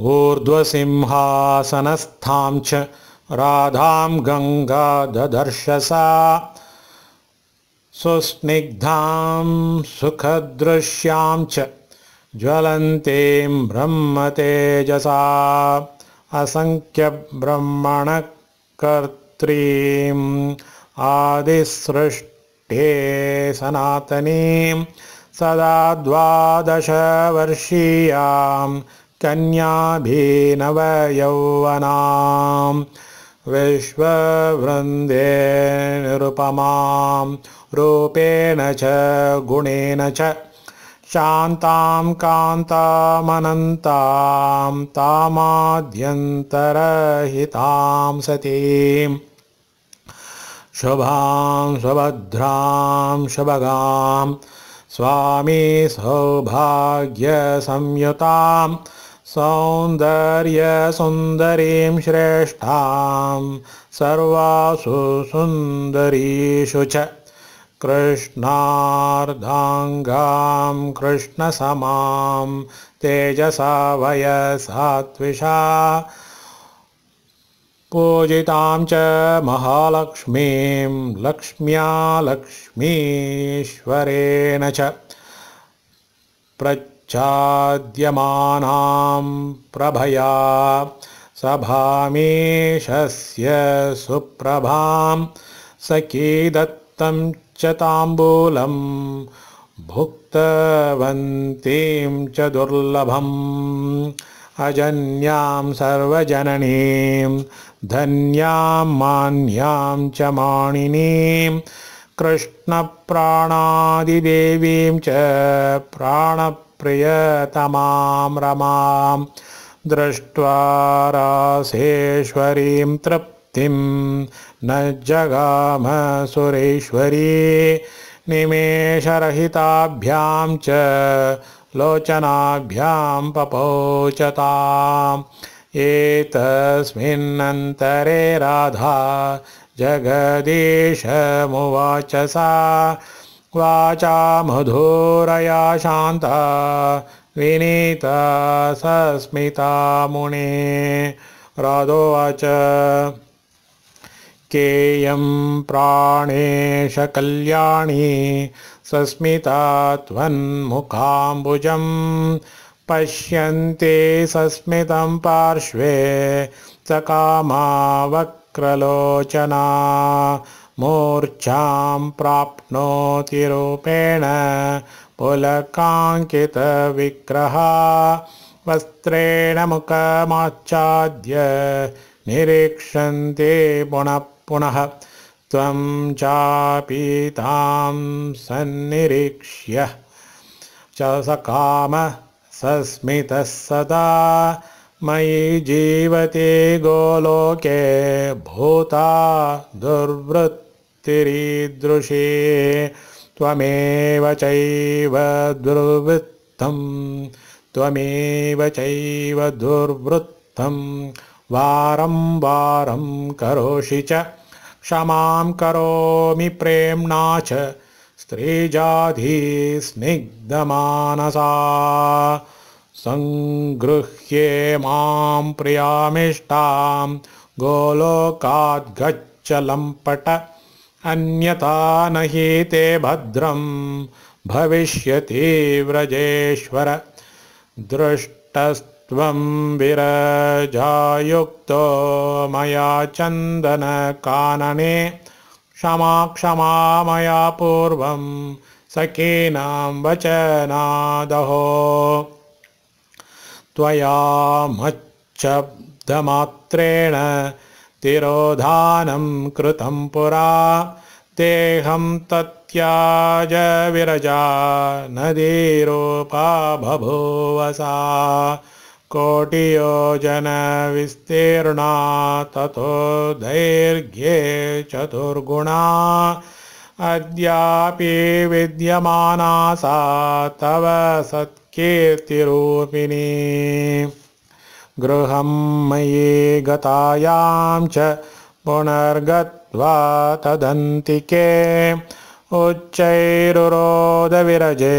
ऊर्ध्वसिंहासनस्थां च राधां ददर्शसा सुस्निग्धां सुखदृश्यां च ज्वलन्तीं ब्रह्मतेजसा असङ्ख्यब्रह्मणकर्त्रीम् आदिसृष्टे सनातनीं सदा द्वादशवर्षीयां विश्ववृन्दे निरुपमां रूपेण च गुणेन च शान्तां कान्तामनन्तां तामाद्यन्तरहितां सती शुभां सुभद्रां शुभगां स्वामी सौभाग्यसंयुताम् सौन्दर्यसुन्दरीं श्रेष्ठां सर्वासु सुन्दरीषु च कृष्णार्धाङ्गां कृष्णसमां तेजसा वयसात्विषा पूजितां च महालक्ष्मीं लक्ष्मीश्वरेण च प्र चाद्यमानां प्रभया सभामेशस्य सुप्रभां सखी दत्तं च ताम्बूलं भुक्तवन्तीं च दुर्लभम् अजन्यां सर्वजननीं धन्यां मान्यां च माणिनीं कृष्णप्राणादिदेवीं च प्राण प्रियतमां रमां दृष्ट्वा रासेश्वरीं तृप्तिं न जगाम सुरेश्वरी निमेषरहिताभ्यां च लोचनाभ्यां पपोचताम् एतस्मिन्नन्तरे राधा जगदीशमुवाच सा वाचा मधुरया शान्ता विनीता सस्मिता मुने रादोवाच केयं कल्याणी सस्मिता त्वन्मुखाम्बुजं पश्यन्ते सस्मितं पार्श्वे सकामा वक्रलोचना मूर्च्छां प्राप्नोति रूपेण पुलकाङ्कितविक्रहा वस्त्रेण मुकमाच्छाद्य निरीक्षन्ते पुनः पुनः त्वं चापीतां सन्निरीक्ष्य च सकाम सस्मितः सदा मयि जीवति गोलोके भूता दुर्वृत् स्तिरीदृशे त्वमेव चैव दुर्वृत्तं त्वमेव चैव दुर्वृत्तं वारं वारं करोषि च क्षमां करोमि प्रेम्णा च स्त्रीजाधिस्निग्धमानसा सङ्गृह्ये मां प्रियामिष्टां गोलोकाद्गच्छलम्पट अन्यथा न हि ते भद्रं भविष्यति व्रजेश्वर दृष्टस्त्वं विरजायुक्तो मया चन्दनकानने क्षमा क्षमा मया पूर्वं सखीनां वचनादहो त्वया मच्छब्दमात्रेण तिरोधानं कृतं पुरा देहं तत्याज विरजा रूपा बभूवसा कोटियोजनविस्तीर्णा ततो दैर्घ्ये चतुर्गुणा अद्यापि विद्यमाना सा तव सत्कीर्तिरूपिणी गृहं मयि गतायां च पुनर्गत्वा तदन्तिके उच्चैरुरोदविरजे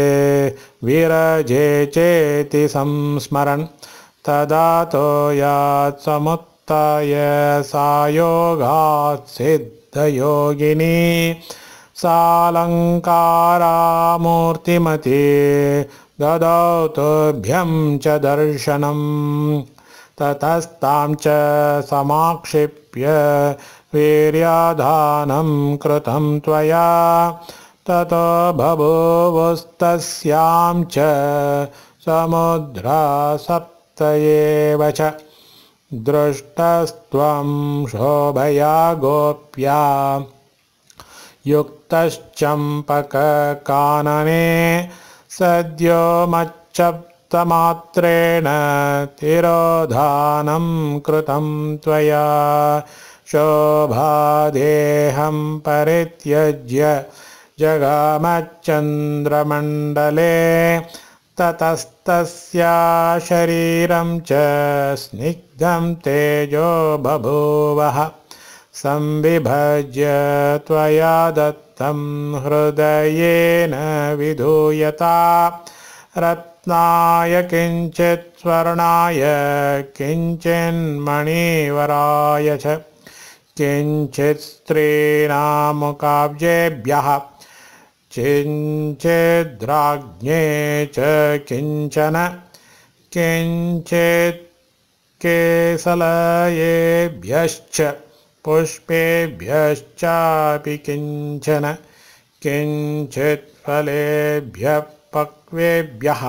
विरजे चेति संस्मरन् तदातो सिद्धयोगिनी सालङ्कारामूर्तिमती ददातुभ्यं च दर्शनम् ततस्तां च समाक्षिप्य वीर्याधानं कृतं त्वया ततो बभूवस्तस्यां च एव च दृष्टस्त्वं शोभया गोप्या युक्तश्चम्पककानने सद्यो मच्छ मात्रेण तिरोधानं कृतं त्वया शोभादेहं परित्यज्य जगामच्चन्द्रमण्डले ततस्तस्या शरीरं च स्निग्धं तेजो बभूवः संविभज्य त्वया दत्तं हृदयेन विधूयता रत्नाय किञ्चित् स्वर्णाय किञ्चिन्मणिवराय च किञ्चित् स्त्रीणामकाव्येभ्यः किञ्चिद्राज्ञे च किञ्चन किञ्चित् केसलयेभ्यश्च पुष्पेभ्यश्चापि किञ्चन फलेभ्यः पक्वेभ्यः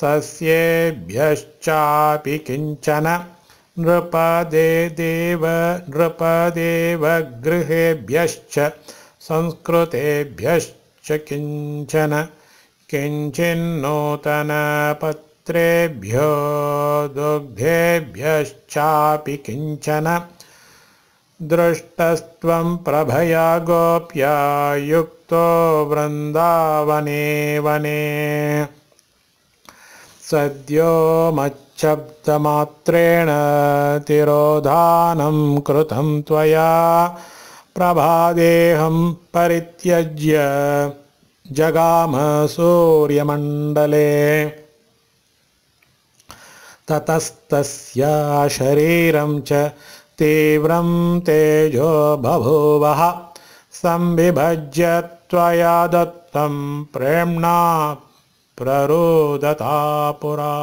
सस्येभ्यश्चापि किञ्चन नृपदे देवनृपदेव गृहेभ्यश्च संस्कृतेभ्यश्च किञ्चन किञ्चिन्नूतनपत्रेभ्यो दुग्धेभ्यश्चापि किञ्चन दृष्टस्त्वं प्रभया गोप्या युक्तो वृन्दावने वने सद्यो मच्छब्दमात्रेण तिरोधानं कृतं त्वया प्रभादेहं परित्यज्य जगाम सूर्यमण्डले ततस्तस्य शरीरं च तीव्रं तेजो बभूवः संविभज्य त्वया दत्तं प्रेम्णा प्ररोदता पुरा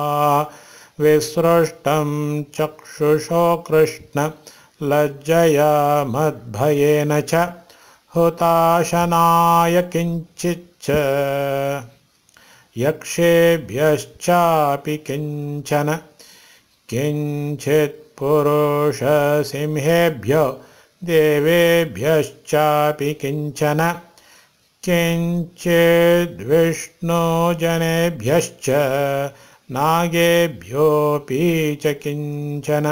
विसृष्टं चक्षुषो लज्जया मद्भयेन च हुताशनाय किञ्चिच्च यक्षेभ्यश्चापि किञ्चन किञ्चित् पुरुषसिंहेभ्यो देवेभ्यश्चापि किञ्चन किञ्चिद्विष्णोजनेभ्यश्च नागेभ्योऽपि च किञ्चन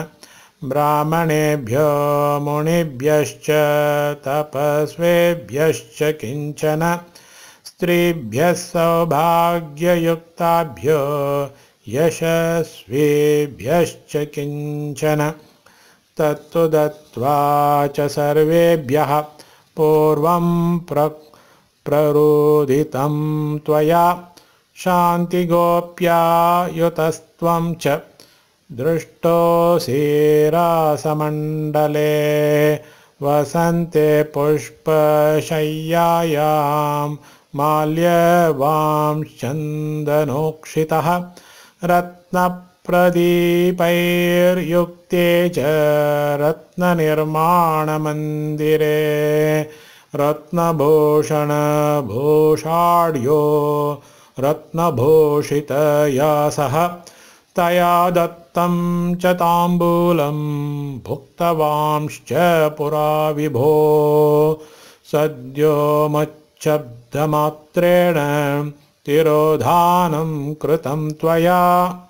ब्राह्मणेभ्यो मुनिभ्यश्च तपस्वेभ्यश्च किञ्चन स्त्रीभ्यः सौभाग्ययुक्ताभ्यो यशस्वेभ्यश्च किञ्चन तत्तु दत्त्वा च सर्वेभ्यः पूर्वं प्ररोदितं त्वया युतस्त्वं च दृष्टोऽसीरासमण्डले वसन्ते पुष्पशय्यायां माल्यवांश्चन्दनोक्षितः रत्नप्रदीपैर्युक्ते च रत्ननिर्माणमन्दिरे रत्नभूषणभूषाढ्यो रत्नभूषितया सह तया दत्तं च ताम्बूलं भुक्तवांश्च पुरा विभो मच्छब्दमात्रेण तिरोधानं कृतं त्वया